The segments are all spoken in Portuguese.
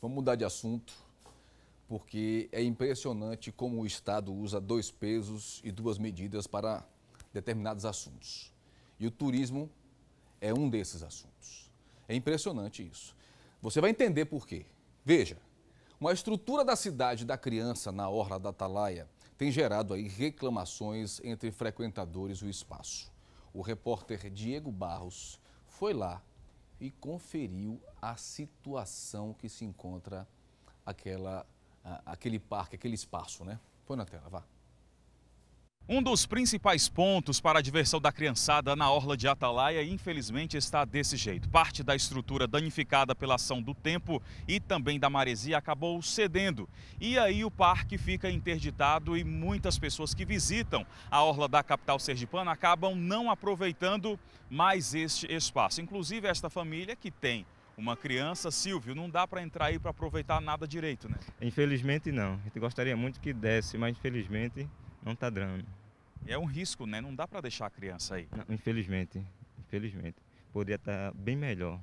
Vamos mudar de assunto, porque é impressionante como o Estado usa dois pesos e duas medidas para determinados assuntos. E o turismo é um desses assuntos. É impressionante isso. Você vai entender por quê. Veja, uma estrutura da cidade da criança na Orla da Atalaia tem gerado aí reclamações entre frequentadores do espaço. O repórter Diego Barros foi lá e conferiu a situação que se encontra aquela, aquele parque, aquele espaço, né? Põe na tela, vá. Um dos principais pontos para a diversão da criançada na orla de Atalaia, infelizmente, está desse jeito. Parte da estrutura danificada pela ação do tempo e também da maresia acabou cedendo. E aí o parque fica interditado e muitas pessoas que visitam a orla da capital sergipana acabam não aproveitando mais este espaço. Inclusive esta família que tem uma criança, Silvio, não dá para entrar aí para aproveitar nada direito, né? Infelizmente não. A gente gostaria muito que desse, mas infelizmente não está dando. É um risco, né? Não dá para deixar a criança aí. Não, infelizmente, infelizmente. Poderia estar tá bem melhor.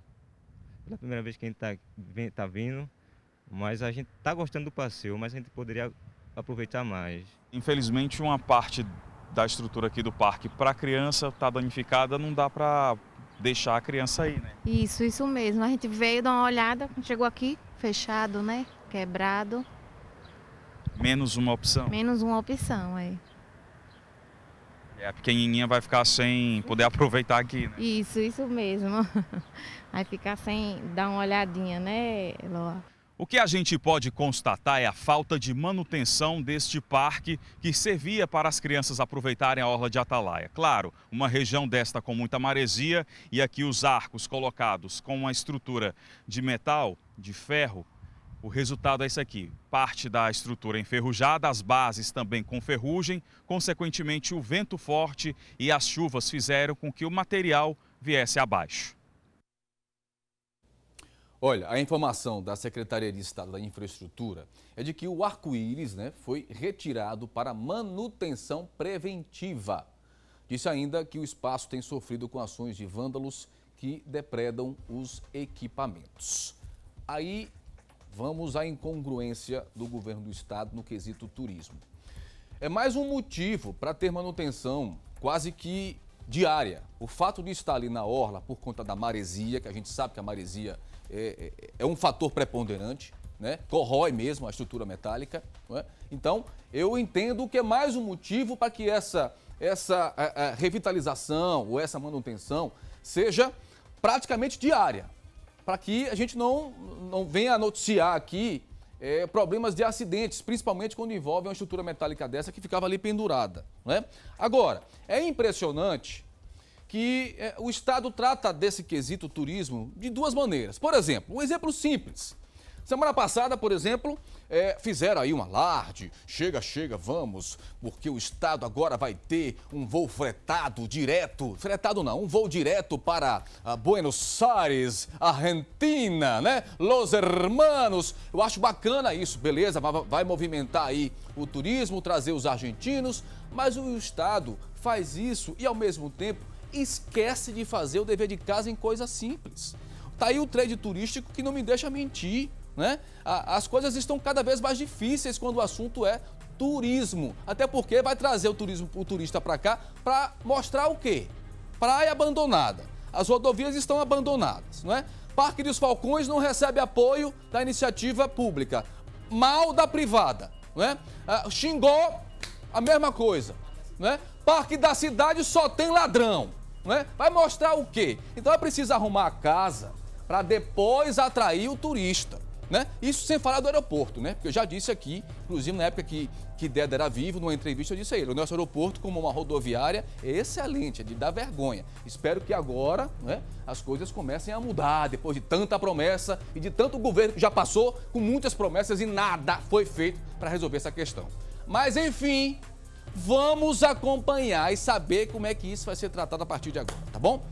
Pela primeira vez que a gente está tá vindo, tá mas a gente está gostando do passeio, mas a gente poderia aproveitar mais. Infelizmente, uma parte da estrutura aqui do parque para a criança está danificada, não dá para deixar a criança aí, né? Isso, isso mesmo. A gente veio dar uma olhada, chegou aqui fechado, né? Quebrado. Menos uma opção. Menos uma opção, é. E é, a pequenininha vai ficar sem poder aproveitar aqui, né? Isso, isso mesmo. Vai ficar sem dar uma olhadinha, né, Loa? O que a gente pode constatar é a falta de manutenção deste parque que servia para as crianças aproveitarem a orla de Atalaia. Claro, uma região desta com muita maresia e aqui os arcos colocados com uma estrutura de metal, de ferro, o resultado é esse aqui: parte da estrutura enferrujada, as bases também com ferrugem, consequentemente, o vento forte e as chuvas fizeram com que o material viesse abaixo. Olha, a informação da Secretaria de Estado da Infraestrutura é de que o arco-íris né, foi retirado para manutenção preventiva. Disse ainda que o espaço tem sofrido com ações de vândalos que depredam os equipamentos. Aí Vamos à incongruência do governo do estado no quesito turismo. É mais um motivo para ter manutenção quase que diária. O fato de estar ali na orla por conta da maresia, que a gente sabe que a maresia é, é, é um fator preponderante, né? corrói mesmo a estrutura metálica. É? Então, eu entendo que é mais um motivo para que essa, essa a, eh, a eh, revitalização ou essa manutenção seja praticamente diária para que a gente não, não venha noticiar aqui é, problemas de acidentes, principalmente quando envolve uma estrutura metálica dessa que ficava ali pendurada. Né? Agora, é impressionante que é, o Estado trata desse quesito turismo de duas maneiras. Por exemplo, um exemplo simples. Semana passada, por exemplo, é, fizeram aí um alarde, chega, chega, vamos, porque o Estado agora vai ter um voo fretado direto, fretado não, um voo direto para ah, Buenos Aires, Argentina, né? Los Hermanos. Eu acho bacana isso, beleza, vai movimentar aí o turismo, trazer os argentinos, mas o Estado faz isso e ao mesmo tempo esquece de fazer o dever de casa em coisas simples. Tá aí o trade turístico que não me deixa mentir. Né? As coisas estão cada vez mais difíceis quando o assunto é turismo. Até porque vai trazer o, turismo, o turista para cá para mostrar o quê? Praia abandonada. As rodovias estão abandonadas, não é? Parque dos Falcões não recebe apoio da iniciativa pública. Mal da privada, não é? Xingó, a mesma coisa, não é? Parque da Cidade só tem ladrão, não é? Vai mostrar o quê? Então é preciso arrumar a casa para depois atrair o turista. Né? Isso sem falar do aeroporto, né? Porque eu já disse aqui, inclusive na época que, que Deda era vivo, numa entrevista eu disse a ele, o nosso aeroporto como uma rodoviária é excelente, é de dar vergonha. Espero que agora né, as coisas comecem a mudar, depois de tanta promessa e de tanto governo que já passou, com muitas promessas e nada foi feito para resolver essa questão. Mas enfim, vamos acompanhar e saber como é que isso vai ser tratado a partir de agora, tá bom?